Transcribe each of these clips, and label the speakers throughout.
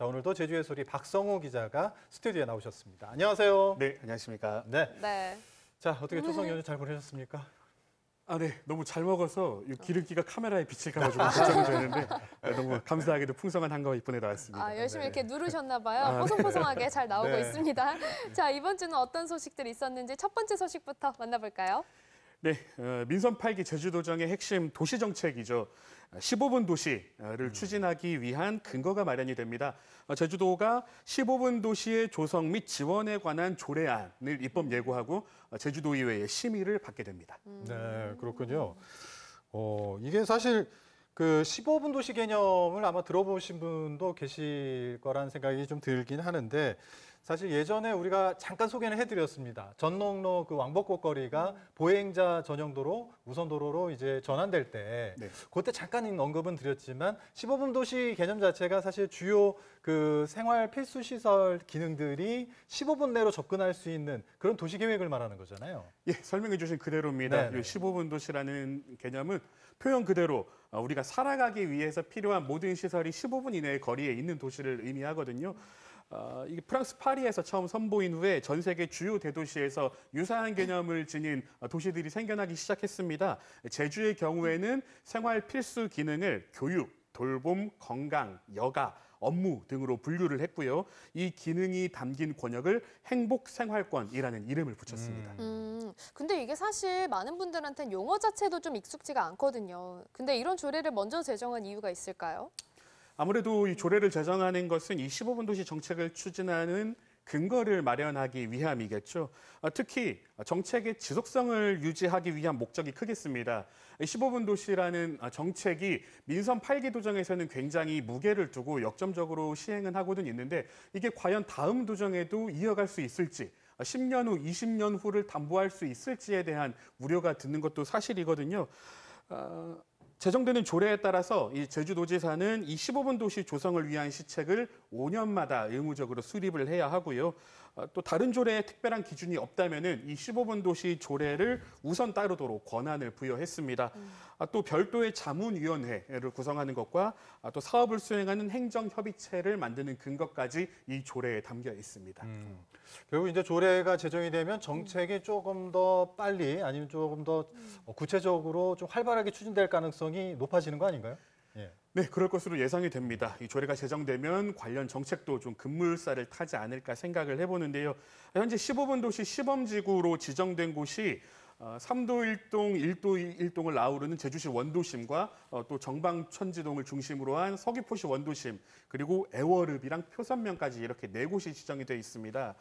Speaker 1: 자, 오늘도 제주의 소리 박성호 기자가 스튜디오에 나오셨습니다. 안녕하세요. 네, 안녕하십니까. 네. 네. 자, 어떻게 추석 연휴 잘 보내셨습니까?
Speaker 2: 아, 네. 너무 잘 먹어서 이 어. 기름기가 카메라에 빛이 가가 걱정이 되는데 네, 너무 감사하게도 풍성한 한가위 이번에 왔습니다 아,
Speaker 3: 열심히 네. 이렇게 누르셨나 봐요. 아, 네. 포송포송하게 잘 나오고 네. 있습니다. 자, 이번 주는 어떤 소식들이 있었는지 첫 번째 소식부터 만나볼까요?
Speaker 2: 네, 어, 민선 8기 제주도정의 핵심 도시정책이죠. 15분 도시를 음. 추진하기 위한 근거가 마련이 됩니다. 어, 제주도가 15분 도시의 조성 및 지원에 관한 조례안을 입법 예고하고 어, 제주도의회의 심의를 받게 됩니다. 네, 그렇군요. 어,
Speaker 1: 이게 사실 그 15분 도시 개념을 아마 들어보신 분도 계실 거라는 생각이 좀 들긴 하는데 사실 예전에 우리가 잠깐 소개는 해드렸습니다. 전농로 그 왕복곡 거리가 음. 보행자 전용도로 우선도로로 이제 전환될 때 네. 그때 잠깐 언급은 드렸지만 15분 도시 개념 자체가 사실 주요 그 생활 필수 시설 기능들이 15분 내로 접근할 수 있는 그런 도시
Speaker 2: 계획을 말하는 거잖아요. 예, 설명해 주신 그대로입니다. 15분 도시라는 개념은 표현 그대로 어, 우리가 살아가기 위해서 필요한 모든 시설이 15분 이내의 거리에 있는 도시를 의미하거든요. 어, 이 프랑스 파리에서 처음 선보인 후에 전 세계 주요 대도시에서 유사한 개념을 지닌 도시들이 생겨나기 시작했습니다. 제주의 경우에는 생활 필수 기능을 교육, 돌봄, 건강, 여가 업무 등으로 분류를 했고요. 이 기능이 담긴 권역을 행복생활권이라는 이름을 붙였습니다.
Speaker 3: 음. 음, 근데 이게 사실 많은 분들한테는 용어 자체도 좀 익숙지가 않거든요. 근데 이런 조례를 먼저 제정한 이유가 있을까요?
Speaker 2: 아무래도 이 조례를 제정하는 것은 이 15분 도시 정책을 추진하는 근거를 마련하기 위함이겠죠. 어, 특히 정책의 지속성을 유지하기 위한 목적이 크겠습니다. 15분 도시라는 어, 정책이 민선 8기 도정에서는 굉장히 무게를 두고 역점적으로 시행은 하고는 있는데 이게 과연 다음 도정에도 이어갈 수 있을지 10년 어, 후, 20년 후를 담보할 수 있을지에 대한 우려가 드는 것도 사실이거든요. 어... 제정되는 조례에 따라서 이 제주도지사는 이 15분 도시 조성을 위한 시책을 5년마다 의무적으로 수립을 해야 하고요. 아, 또 다른 조례에 특별한 기준이 없다면은 이 15분 도시 조례를 우선 따르도록 권한을 부여했습니다. 아, 또 별도의 자문위원회를 구성하는 것과 아, 또 사업을 수행하는 행정협의체를 만드는 근거까지 이 조례에 담겨 있습니다. 음. 결국 이제 조례가 제정이 되면
Speaker 1: 정책이 조금 더 빨리 아니면 조금 더 음. 구체적으로 좀 활발하게 추진될
Speaker 2: 가능성이 높아지는 거 아닌가요? 네, 그럴 것으로 예상이 됩니다. 이 조례가 제정되면 관련 정책도 좀 급물살을 타지 않을까 생각을 해보는데요. 현재 15분 도시 시범지구로 지정된 곳이 3도 어, 1동, 1도 1동을 나오르는 제주시 원도심과 어, 또 정방천지동을 중심으로 한 서귀포시 원도심, 그리고 애월읍이랑 표선면까지 이렇게 네 곳이 지정이 돼 있습니다.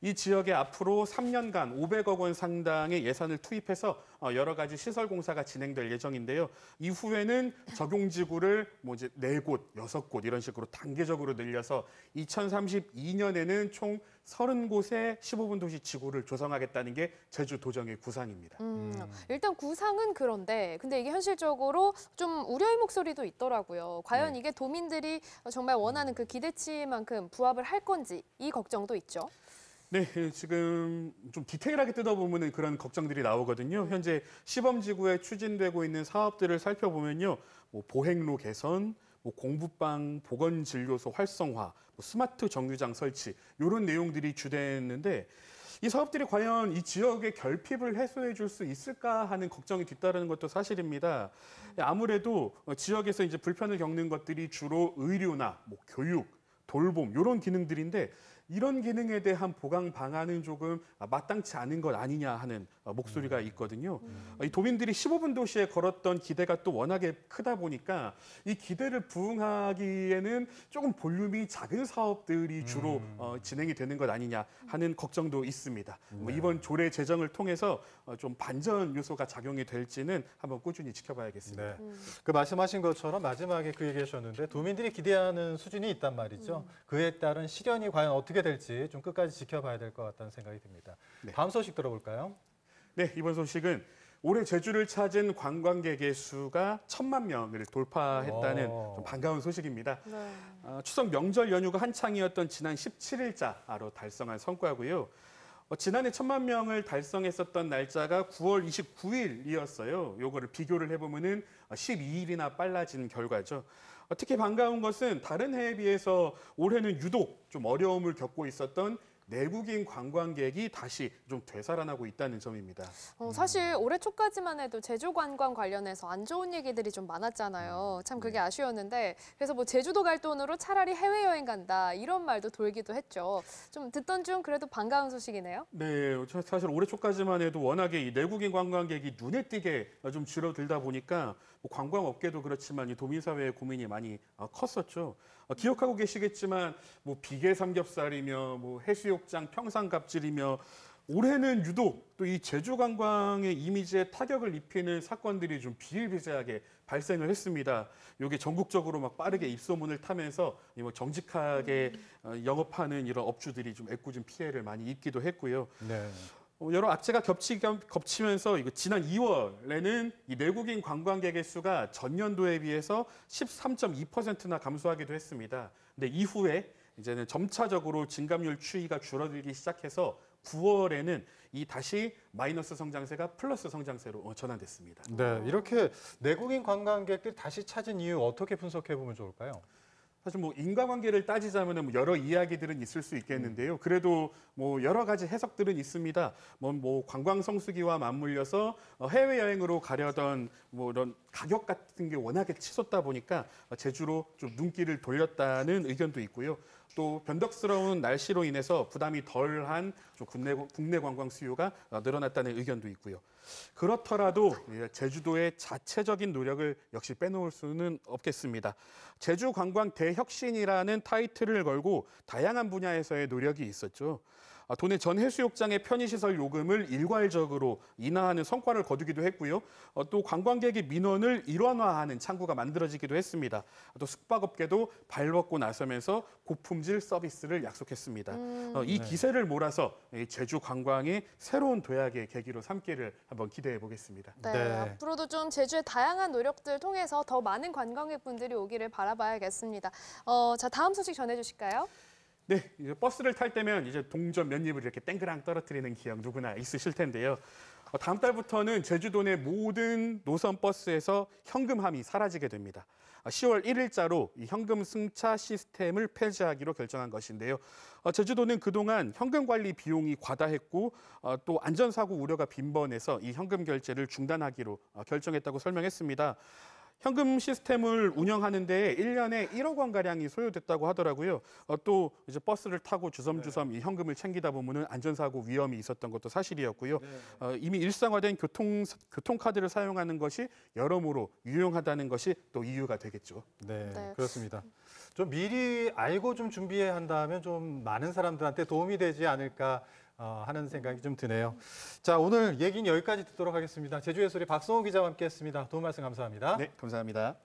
Speaker 2: 이 지역에 앞으로 3년간 500억 원 상당의 예산을 투입해서 어, 여러 가지 시설 공사가 진행될 예정인데요. 이후에는 적용 지구를 뭐 이제 4곳, 6곳 이런 식으로 단계적으로 늘려서 2032년에는 총 30곳의 15분 도시 지구를 조성하겠다는 게 제주 도정의 구상입니다.
Speaker 3: 음, 일단 구상은 그런데 근데 이게 현실적으로 좀 우려의 목소리도 있더라고요. 과연 네. 이게 도민들이 정말 원하는 그 기대치만큼 부합을 할 건지 이 걱정도 있죠.
Speaker 2: 네, 그 지금 좀 디테일하게 뜯어보면 그런 걱정들이 나오거든요. 현재 시범지구에 추진되고 있는 사업들을 살펴보면요. 뭐 보행로 개선, 뭐 공부방, 보건진료소 활성화, 뭐 스마트 정류장 설치 이런 내용들이 주되는데 이 사업들이 과연 이 지역의 결핍을 해소해 줄 수 있을까 하는 걱정이 뒤따르는 것도 사실입니다. 아무래도 지역에서 이제 불편을 겪는 것들이 주로 의료나 뭐 교육, 돌봄 이런 기능들인데 이런 기능에 대한 보강 방안은 조금 마땅치 않은 것 아니냐 하는 어, 목소리가 음. 있거든요. 음. 어, 이 도민들이 15분 도시에 걸었던 기대가 또 워낙에 크다 보니까 이 기대를 부응하기에는 조금 볼륨이 작은 사업들이 주로 음. 어, 진행이 되는 것 아니냐 하는 걱정도 있습니다. 뭐 네. 뭐 이번 조례 제정을 통해서 어, 좀 반전 요소가 작용이 될지는 한번 꾸준히 지켜봐야겠습니다.
Speaker 1: 네. 음. 그 말씀하신 것처럼 마지막에 그 얘기하셨는데 도민들이 기대하는 수준이 있단 말이죠. 음. 그에 따른 실현이 과연 어떻게 될지 좀 끝까지 지켜봐야 될 것 같다는 생각이 듭니다. 네. 다음 소식
Speaker 2: 들어볼까요? 네, 이번 소식은 올해 제주를 찾은 관광객의 수가 천만 명을 돌파했다는 좀 반가운 소식입니다. 네. 어, 추석 명절 연휴가 한창이었던 지난 17일자로 달성한 성과고요. 어, 지난해 천만 명을 달성했었던 날짜가 9월 29일이었어요. 요거를 비교를 해보면은 12일이나 빨라진 결과죠. 어, 특히 반가운 것은 다른 해에 비해서 올해는 유독 좀 어려움을 겪고 있었던 내국인 관광객이 다시 좀 되살아나고 있다는 점입니다.
Speaker 3: 어, 사실 올해 초까지만 해도 제주 관광 관련해서 안 좋은 얘기들이 좀 많았잖아요. 음, 참 그게 네. 아쉬웠는데 그래서 뭐 제주도 갈 돈으로 차라리 해외여행 간다 이런 말도 돌기도 했죠. 좀 듣던 중 그래도 반가운 소식이네요.
Speaker 2: 네, 사실 올해 초까지만 해도 워낙에 이 내국인 관광객이 눈에 띄게 좀 줄어들다 보니까 뭐 관광업계도 그렇지만 이 도민사회의 고민이 많이 어, 컸었죠. 어, 기억하고 계시겠지만 뭐 비계 삼겹살이며 뭐 해수욕 해수욕장 평상 갑질이며 올해는 유독 또 이 제주 관광의 이미지에 타격을 입히는 사건들이 좀 비일비재하게 발생을 했습니다. 이게 전국적으로 막 빠르게 입소문을 타면서 뭐 정직하게 어, 영업하는 이런 업주들이 좀 애꿎은 피해를 많이 입기도 했고요. 네. 어, 여러 악재가 겹치, 겹치면서 지난 2월에는 이 내국인 관광객의 수가 전년도에 비해서 13.2%나 감소하기도 했습니다. 근데 이후에 이제는 점차적으로 증감률 추이가 줄어들기 시작해서 9월에는 이 다시 마이너스 성장세가 플러스 성장세로 어, 전환됐습니다. 네, 이렇게 내국인 관광객들 다시 찾은 이유 어떻게 분석해 보면 좋을까요? 사실 뭐 인과관계를 따지자면 뭐 여러 이야기들은 있을 수 있겠는데요. 음. 그래도 뭐 여러 가지 해석들은 있습니다. 뭐, 뭐 관광 성수기와 맞물려서 어, 해외 여행으로 가려던 뭐 이런 가격 같은 게 워낙에 치솟다 보니까 어, 제주로 좀 눈길을 돌렸다는 의견도 있고요. 또 변덕스러운 날씨로 인해서 부담이 덜한 국내, 국내 관광 수요가 늘어났다는 의견도 있고요. 그렇더라도 예, 제주도의 자체적인 노력을 역시 빼놓을 수는 없겠습니다. 제주 관광 대혁신이라는 타이틀을 걸고 다양한 분야에서의 노력이 있었죠. 아, 도내 전 해수욕장의 편의시설 요금을 일괄적으로 인하하는 성과를 거두기도 했고요. 어, 또 관광객의 민원을 일원화하는 창구가 만들어지기도 했습니다. 또 숙박업계도 발벗고 나서면서 고품질 서비스를 약속했습니다. 음. 어, 이 네. 기세를 몰아서 제주 관광의 새로운 도약의 계기로 삼기를 한번 기대해 보겠습니다. 네, 네.
Speaker 3: 앞으로도 좀 제주의 다양한 노력들 통해서 더 많은 관광객분들이 오기를 바라봐야겠습니다. 어, 자 다음 소식 전해주실까요?
Speaker 2: 네, 이제 버스를 탈 때면 이제 동전 몇 입을 이렇게 땡그랑 떨어뜨리는 기억 누구나 있으실 텐데요. 어, 다음 달부터는 제주도 내 모든 노선 버스에서 현금함이 사라지게 됩니다. 10월 어, 1일자로 이 현금 승차 시스템을 폐지하기로 결정한 것인데요. 어, 제주도는 그동안 현금 관리 비용이 과다했고 또 안전사고 우려가 빈번해서 이 현금 결제를 중단하기로 결정했다고 설명했습니다. 현금 시스템을 운영하는데 1년에 1억 원가량이 소요됐다고 하더라고요. 어, 또 이제 버스를 타고 주섬주섬 네. 이 현금을 챙기다 보면은 안전사고 위험이 있었던 것도 사실이었고요. 네. 어, 이미 일상화된 교통, 교통카드를 사용하는 것이 여러모로 유용하다는 것이 또 이유가 되겠죠. 네, 네. 그렇습니다. 좀 미리 알고 좀
Speaker 1: 준비해야 한다면 좀 많은 사람들한테 도움이 되지 않을까 어, 하는 생각이 좀 드네요. 자, 오늘 얘기는 여기까지 듣도록 하겠습니다. 제주의 소리 박성호 기자와 함께했습니다. 도움 말씀 감사합니다. 네, 감사합니다.